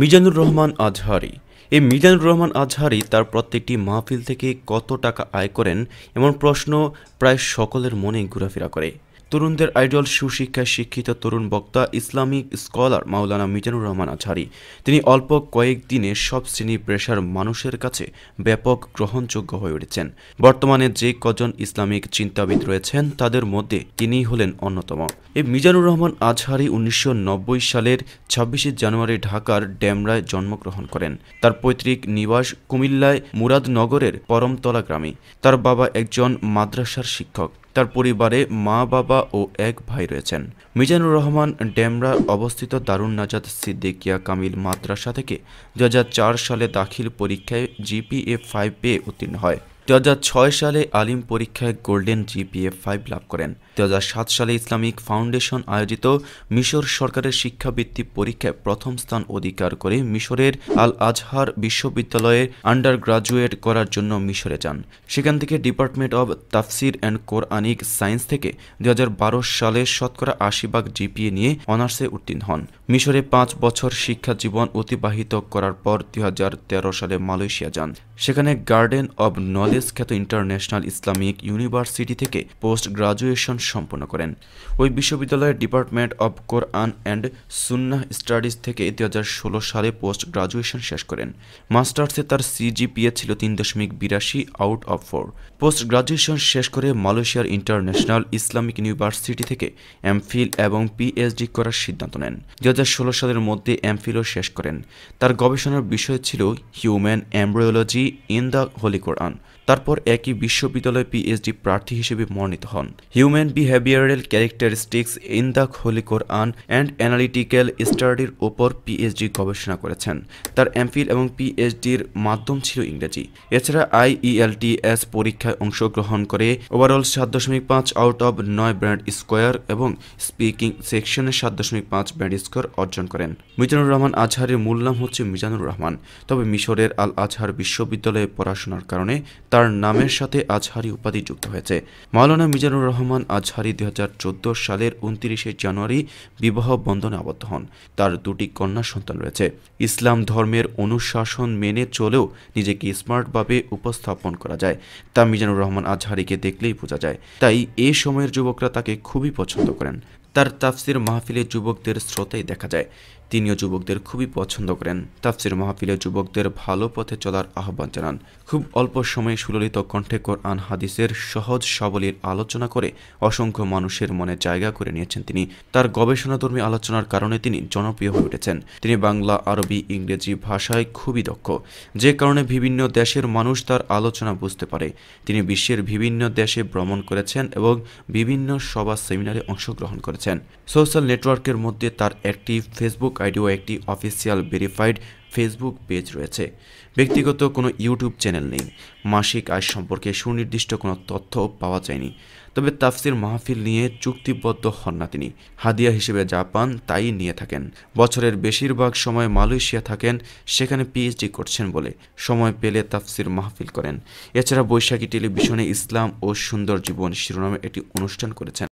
মিজানুর রহমান আজহারি এই মিজানুর রহমান আজহারি তার প্রত্যেকটি মাহফিল থেকে কত টাকা আয় করেন এমন প্রশ্ন প্রায় সকলের মনে ঘোরাফেরা করে তরুণদের আইডল সুশিক্ষায় শিক্ষিত তরুণ বক্তা ইসলামিক স্কলার মাওলানা মিজানুর রহমান আছারি তিনি অল্প কয়েকদিনে সব শ্রেণী পেশার মানুষের কাছে ব্যাপক গ্রহণযোগ্য হয়ে উঠেছেন বর্তমানে যে কজন ইসলামিক চিন্তাবিদ রয়েছেন তাদের মধ্যে তিনি হলেন অন্যতম এই মিজানুর রহমান আজহারি উনিশশো সালের ছাব্বিশে জানুয়ারি ঢাকার ড্যামরায় জন্মগ্রহণ করেন তার পৈতৃক নিবাস কুমিল্লায় মুরাদনগরের পরমতলা গ্রামে তার বাবা একজন মাদ্রাসার শিক্ষক তার পরিবারে মা বাবা ও এক ভাই রয়েছেন মিজানুর রহমান ডেমরা অবস্থিত দারুন নাজাদ সিদ্দিকিয়া কামিল মাদ্রাসা থেকে দু সালে দাখিল পরীক্ষায় জিপিএ ফাইভ পেয়ে উত্তীর্ণ হয় দু সালে আলিম পরীক্ষায় গোল্ডেন জিপিএ ফাইভ লাভ করেন দু সালে ইসলামিক ফাউন্ডেশন আয়োজিত মিশর সরকারের শিক্ষাবৃত্তি পরীক্ষায় প্রথম স্থান অধিকার করে মিশরের আল আজহার বিশ্ববিদ্যালয়ে আন্ডার গ্রাজুয়েট করার জন্য মিশরে যান সেখান থেকে department of Tafsir and Quranic science থেকে দু সালে শতকরা আশি ভাগ জিপিএ নিয়ে অনার্সে উত্তীর্ণ হন মিশরে পাঁচ বছর শিক্ষা জীবন অতিবাহিত করার পর দু সালে মালয়েশিয়া যান সেখানে গার্ডেন অব নলেজ খ্যাত ইন্টারন্যাশনাল ইসলামিক ইউনিভার্সিটি থেকে পোস্ট গ্রাজুয়েশন সম্পন্ন করেন ওই বিশ্ববিদ্যালয়ের department of Quran and Sunnah studies থেকে দু হাজার ষোলো সালে পোস্ট গ্রাজুয়েশন শেষ করেন মাস্টার্সে তার সিজিপিএ ছিল তিন দশমিক বিরাশি out of four post graduation শেষ করে মালয়েশিয়ার ইন্টারন্যাশনাল ইসলামিক ইউনিভার্সিটি থেকে এমফিল এবং পিএইচডি করার সিদ্ধান্ত নেন দু হাজার ষোলো সালের মধ্যে এমফিলও শেষ করেন তার গবেষণার বিষয় ছিল human embryology in the holy Quran তারপর একই বিশ্ববিদ্যালয়ে পিএইচডি প্রার্থী হিসেবে মনোনীত হন human behavioral characteristics in the Holy Quran and analytical স্টাডির ওপর পিএইচডি গবেষণা করেছেন তার এমফিল এবং পিএইচডির মাধ্যম ছিল ইংরেজি এছাড়া আইইএলটিএস e পরীক্ষায় অংশগ্রহণ করে ওভারঅল সাত দশমিক পাঁচ আউট অব নয় ব্র্যান্ড স্কোয়ার এবং স্পিকিং সেকশনে সাত দশমিক পাঁচ ব্র্যান্ড স্কোয়ার অর্জন করেন মিজানুর রহমান আজহারের মূল নাম হচ্ছে মিজানুর রহমান তবে মিশরের আল আজহার বিশ্ববিদ্যালয়ে পড়াশোনার কারণে তার নামের সাথে আজহারি উপাধি যুক্ত হয়েছে মাওলানা মিজানুর রহমান আজ আজহারি দুই সালের উনত্রিশে জানুয়ারি বিবাহ বন্ধনে আবদ্ধ হন তার দুটি কন্যা সন্তান রয়েছে ইসলাম ধর্মের অনুশাসন মেনে চলেও নিজেকে স্মার্টভাবে উপস্থাপন করা যায় তা মিজানুর রহমান আজহারিকে দেখলেই বোঝা যায় তাই এ সময়ের যুবকরা তাকে খুবই পছন্দ করেন তার তাফসির মাহফিলে যুবকদের স্রোতেই দেখা যায় তিনিও যুবকদের খুবই পছন্দ করেন তাফসির মাহফিলে যুবকদের ভালো পথে চলার আহ্বান জানান খুব অল্প সময়ে সুললিত কণ্ঠে কোরআন হাদিসের সহজ সাবলীর আলোচনা করে অসংখ্য মানুষের মনে জায়গা করে নিয়েছেন তিনি তার গবেষণাধর্মী আলোচনার কারণে তিনি জনপ্রিয় হয়ে উঠেছেন তিনি বাংলা আরবি ইংরেজি ভাষায় খুবই দক্ষ যে কারণে বিভিন্ন দেশের মানুষ তার আলোচনা বুঝতে পারে তিনি বিশ্বের বিভিন্ন দেশে ভ্রমণ করেছেন এবং বিভিন্ন সভা সেমিনারে অংশগ্রহণ করেছেন সোশ্যাল নেটওয়ার্কের মধ্যে তার একটি ফেসবুক ফেসবুক আইডি ও একটি অফিসিয়াল ভেরিফাইড ফেসবুক পেজ রয়েছে ব্যক্তিগত কোনো ইউটিউব চ্যানেল নেই মাসিক আয় সম্পর্কে সুনির্দিষ্ট কোনো তথ্য পাওয়া যায়নি তবে তাফসির মাহফিল নিয়ে চুক্তিবদ্ধ হন না তিনি হাদিয়া হিসেবে জাপান তাই নিয়ে থাকেন বছরের বেশিরভাগ সময় মালয়েশিয়া থাকেন সেখানে পিএইচডি করছেন বলে সময় পেলে তাফসির মাহফিল করেন এছাড়া বৈশাখী টেলিভিশনে ইসলাম ও সুন্দর জীবন শিরোনামে একটি অনুষ্ঠান করেছেন